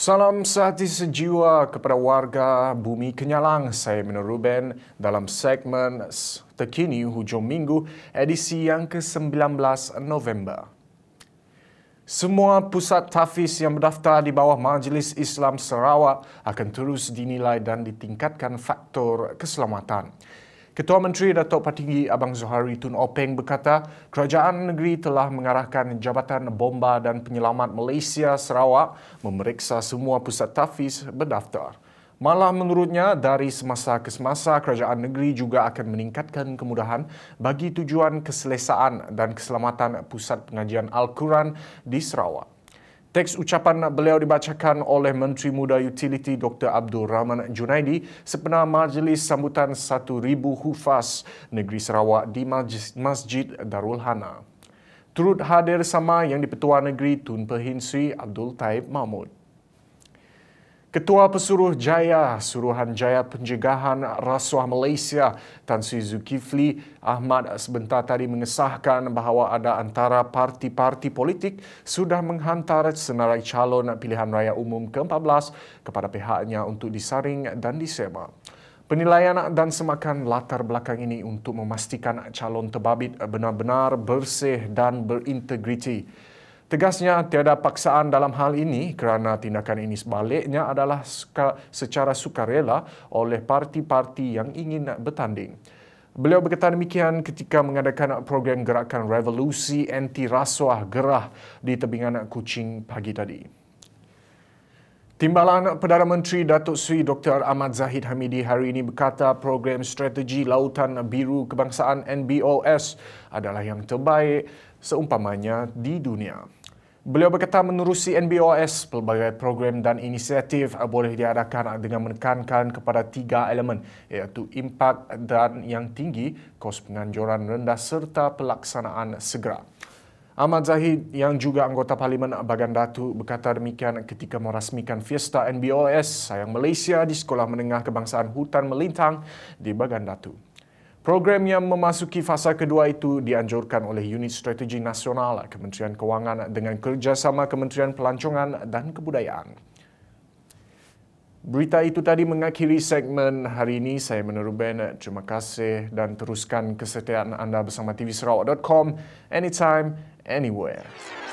Salam sehati sejiwa kepada warga Bumi Kenyalang. Saya Minor Ruben dalam segmen terkini hujung minggu edisi yang ke-19 November. Semua pusat tafiz yang berdaftar di bawah Majlis Islam Sarawak akan terus dinilai dan ditingkatkan faktor keselamatan. Ketua Menteri Datuk Patinggi Abang Zohari Tun Openg berkata, kerajaan negeri telah mengarahkan Jabatan Bomba dan Penyelamat Malaysia Sarawak memeriksa semua pusat tafiz berdaftar. Malah menurutnya, dari semasa ke semasa, kerajaan negeri juga akan meningkatkan kemudahan bagi tujuan keselesaan dan keselamatan pusat pengajian Al-Quran di Sarawak. Teks ucapan beliau dibacakan oleh Menteri Muda Utility Dr. Abdul Rahman Junaidi sepenuh majlis sambutan 1,000 hufas negeri Sarawak di Masjid Darul Hana. Turut hadir sama yang di Petua Negeri Tun Perhinsri Abdul Taib Mahmud. Ketua Pesuruh Jaya Suruhan Jaya Penjagaan Rasuah Malaysia Tan Sri Zulkifli Ahmad sebentar tadi mengesahkan bahawa ada antara parti-parti politik sudah menghantar senarai calon pilihan raya umum ke-14 kepada pihaknya untuk disaring dan disema. Penilaian dan semakan latar belakang ini untuk memastikan calon terbabit benar-benar bersih dan berintegriti. Tegasnya, tiada paksaan dalam hal ini kerana tindakan ini sebaliknya adalah secara sukarela oleh parti-parti yang ingin bertanding. Beliau berkata demikian ketika mengadakan program gerakan revolusi anti-rasuah gerah di tebing anak kucing pagi tadi. Timbalan Perdana Menteri Datuk Sri Dr. Ahmad Zahid Hamidi hari ini berkata program strategi Lautan Biru Kebangsaan NBOS adalah yang terbaik seumpamanya di dunia. Beliau berkata menerusi NBOS, pelbagai program dan inisiatif boleh diadakan dengan menekankan kepada tiga elemen iaitu impak dan yang tinggi, kos penganjuran rendah serta pelaksanaan segera. Ahmad Zahid yang juga anggota Parlimen Bagan Datu berkata demikian ketika merasmikan fiesta NBOS sayang Malaysia di Sekolah Menengah Kebangsaan Hutan Melintang di Bagan Datu. Program yang memasuki fasa kedua itu dianjurkan oleh Unit Strategi Nasional Kementerian Kewangan dengan kerjasama Kementerian Pelancongan dan Kebudayaan. Berita itu tadi mengakhiri segmen hari ini. Saya Menurut Ben, terima kasih dan teruskan kesetiaan anda bersama tvserawak.com anytime, anywhere.